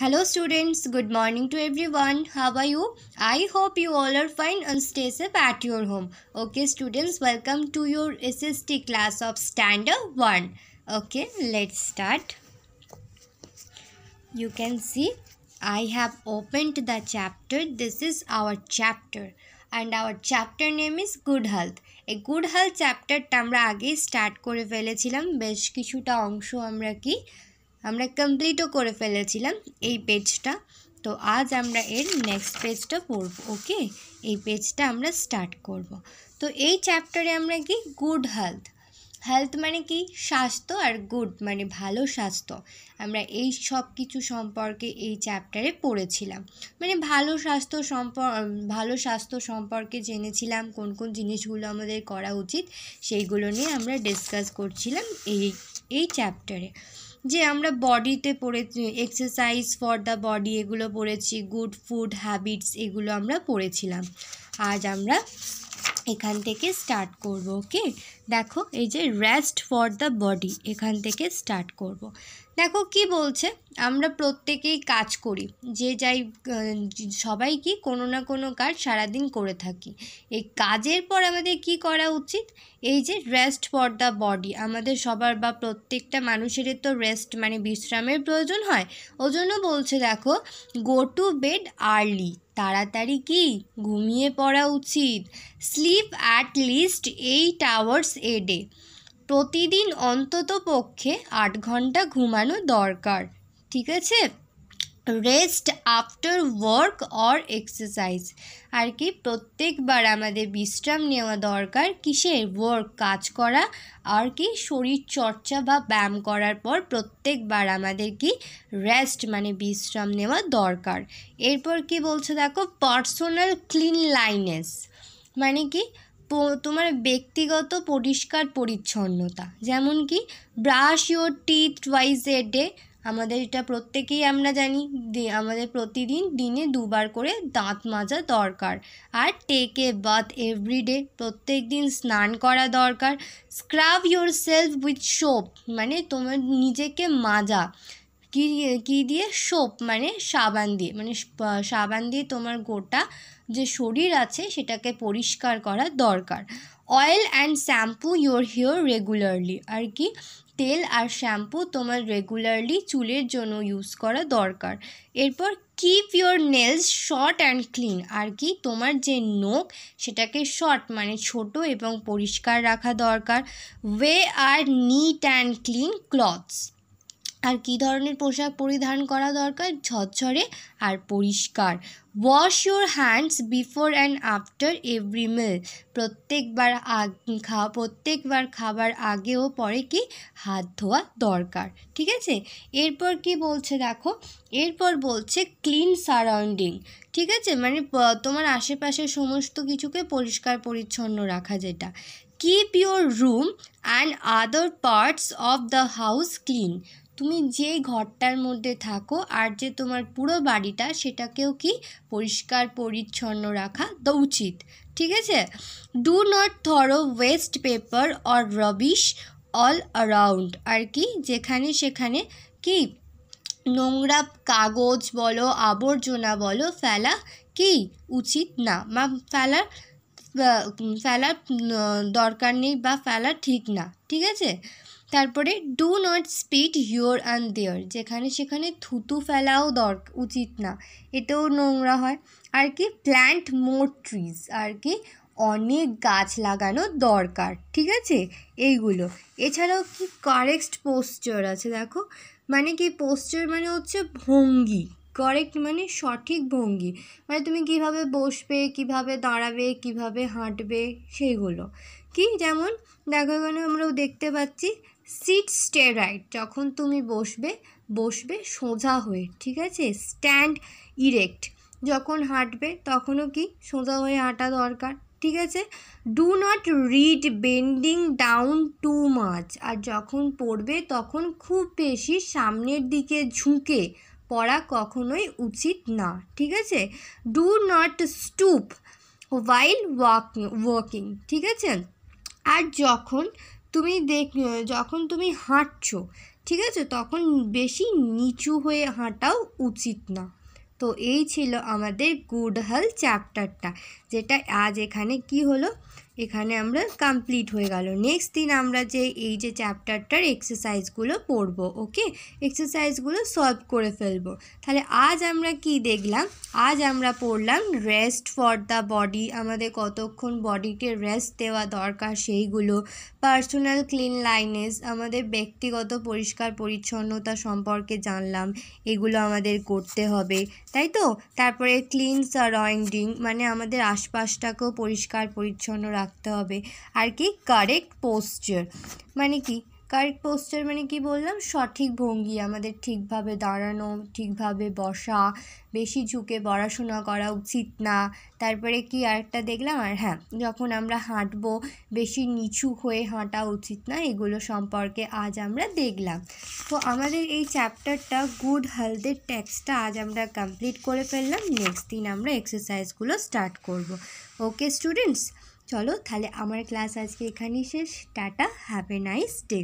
Hello students, good morning to everyone. How are you? I hope you all are fine and stay safe at your home. Okay students, welcome to your SST class of standard 1. Okay, let's start. You can see I have opened the chapter. This is our chapter and our chapter name is good health. A Good Health chapter, আমরা আগেই start করে ফেলেছিলাম বেশ আমরা কমপ্লিটও করে ফেলেছিলাম এই পেজটা তো আজ আমরা এর নেক্সট পেজটা পড়ব ওকে এই পেজটা আমরা স্টার্ট করব তো এই চ্যাপ্টারে আমরা কি গুড হেলথ হেলথ মানে কি স্বাস্থ্য আর গুড মানে ভালো স্বাস্থ্য আমরা এই সব কিছু সম্পর্কে এই চ্যাপ্টারে পড়েছিলাম মানে ভালো স্বাস্থ্য সম্প ভালো স্বাস্থ্য সম্পর্কে জেনেছিলাম কোন কোন জিনিসগুলো আমাদের করা উচিত সেইগুলো নিয়ে আমরা ডিসকাস করছিলাম এই এই চ্যাপ্টারে যে আমরা বডিতে পড়ে এক্সারসাইজ ফর দ্য বডি এগুলো পড়েছি গুড ফুড হ্যাবিটস এগুলো আমরা পড়েছিলাম আজ আমরা এখান থেকে স্টার্ট করবো ওকে দেখো এই যে রেস্ট ফর দ্য বডি এখান থেকে স্টার্ট করব। দেখো কি বলছে আমরা প্রত্যেকেই কাজ করি যে যাই সবাই কি কোনো না কোনো কাজ সারাদিন করে থাকি এই কাজের পর আমাদের কি করা উচিত এই যে রেস্ট ফর দ্য বডি আমাদের সবার বা প্রত্যেকটা মানুষের তো রেস্ট মানে বিশ্রামের প্রয়োজন হয় জন্য বলছে দেখো গো টু বেড আর্লি তাড়াতাড়ি কি ঘুমিয়ে পড়া উচিত sleep at least eight hours a day প্রতিদিন অন্তত পক্ষে আট ঘন্টা ঘুমানো দরকার ঠিক আছে rest after work or exercise আর কি প্রত্যেকবার আমাদের বিশ্রাম নেওয়া দরকার কিসের ওয়ার্ক কাজ করা আর কি শরীর চর্চা বা ব্যায়াম করার পর প্রত্যেকবার আমাদের কি রেস্ট মানে বিশ্রাম নেওয়া দরকার এরপর কি বলছে দেখো পার্সোনাল ক্লিনলাইনেস মানে কি তোমার ব্যক্তিগত পরিষ্কার পরিচ্ছন্নতা যেমন কি brush your teeth twice a day আমাদের এটা প্রত্যেকেই আমরা জানি আমাদের প্রতিদিন দিনে দুবার করে দাঁত মাজা দরকার আর টেক এ বাথ এভরিডে প্রত্যেক দিন স্নান করা দরকার scrub yourself with soap মানে তোমার নিজেকে মাজা কী দিয়ে কী দিয়ে সোপ মানে সাবান দিয়ে মানে সাবান দিয়ে তোমার গোটা যে শরীর আছে সেটাকে পরিষ্কার করা দরকার oil and shampoo your hair regularly আর কি তেল আর শ্যাম্পু তোমার রেগুলারলি চুলের জন্য ইউজ করা দরকার এরপর keep your nails short and clean আর কি তোমার যে নোখ সেটাকে শর্ট মানে ছোট এবং পরিষ্কার রাখা দরকার wear neat and clean clothes আর কি ধরনের পোশাক পরিধান করা দরকার ঝরঝরে আর পরিষ্কার wash your hands before and after every meal প্রত্যেকবার খাওয়া প্রত্যেকবার খাবার আগে ও পরে কি হাত ধোয়া দরকার ঠিক আছে এরপর কি বলছে দেখো এরপর বলছে ক্লিন সারাউন্ডিং ঠিক আছে মানে তোমার আশেপাশের সমস্ত কিছুকে পরিষ্কার পরিচ্ছন্ন রাখা যেটা keep your room and other parts of the house clean তুমি যেই ঘরটার মধ্যে থাকো আর যে তোমার পুরো বাড়িটা সেটাকেও কি পরিষ্কার পরিচ্ছন্ন রাখা উচিত ঠিক আছে do not throw waste paper or rubbish all around আর কি যেখানে সেখানে কি নোংরা কাগজ বলো আবর্জনা বলো ফেলা কি উচিত না বা ফেলা ফেলার দরকার নেই বা ফেলা ঠিক না ঠিক আছে তারপরে do not spit here and there যেখানে সেখানে থুতু ফেলাও দর উচিত না এতেও নোংরা হয় আর কি প্ল্যান্ট মোর ট্রিজ আর কি অনেক গাছ লাগানো দরকার ঠিক আছে এইগুলো এছাড়াও কি কারেক্ট পোস্টার আছে দেখো মানে কি পোস্টার মানে হচ্ছে ভঙ্গি কারেক্ট মানে সঠিক ভঙ্গি মানে তুমি কিভাবে বসবে কিভাবে দাঁড়াবে কিভাবে হাঁটবে সেইগুলো কি যেমন দেখো এখানে আমরাও দেখতে পাচ্ছি সিট স্টে রাইট যখন তুমি বসবে বসবে সোজা হয়ে ঠিক আছে স্ট্যান্ড ইরেক্ট যখন হাঁটবে তখনও কি সোজা হয়ে হাঁটা দরকার ঠিক আছে do not read bending down too much আর যখন পড়বে তখন খুব বেশি সামনের দিকে ঝুঁকে পড়া কখনোই উচিত না ঠিক আছে do not stoop while walking walking ঠিক আছে আর যখন তুমি দেখ যখন তুমি হাঁটছো ঠিক আছে তখন বেশি নিচু হয়ে হাঁটাও উচিত না তো এই ছিল আমাদের গুড হেলথ চ্যাপ্টারটা যেটা আজ এখানে কি হলো এখানে আমরা কমপ্লিট হয়ে গেল নেক্সট দিন আমরা যে এই যে চ্যাপ্টারটার এক্সারসাইজগুলো পড়ব ওকে এক্সারসাইজগুলো সলভ করে ফেলবো তাহলে আজ আমরা কি দেখলাম আজ আমরা পড়লাম রেস্ট ফর দ্য বডি আমাদের কতক্ষণ বডিকে রেস্ট দেওয়া দরকার সেইগুলো পার্সোনাল ক্লিন লাইনেস আমাদের ব্যক্তিগত পরিষ্কার পরিচ্ছন্নতা সম্পর্কে জানলাম এগুলো আমাদের করতে হবে তাই তো তারপরে ক্লিন সারাউন্ডিং মানে আমাদের আশপাশটাকেও পরিষ্কার পরিচ্ছন্ন রাখতে হবে আর কি কারেক্ট পোস্টার মানে কি কারেক্ট পোস্টার মানে কি বললাম সঠিক ভঙ্গি আমাদের ঠিকভাবে দাঁড়ানো ঠিকভাবে বসা বেশি ঝুঁকে পড়াশোনা করা উচিত না তারপরে কি আরেকটা দেখলাম আর হ্যাঁ যখন আমরা হাঁটব বেশি নিচু হয়ে হাঁটা উচিত না এগুলো সম্পর্কে আজ আমরা দেখলাম তো আমাদের এই চ্যাপ্টারটা গুড হেলথের ট্যাক্সটা আজ আমরা কমপ্লিট করে ফেললাম নেক্সট দিন আমরা এক্সারসাইজগুলো স্টার্ট করব ওকে স্টুডেন্টস চলো তাহলে আমার ক্লাস আজকে এখানেই শেষ টাটা হ্যাভ এ নাইস ডে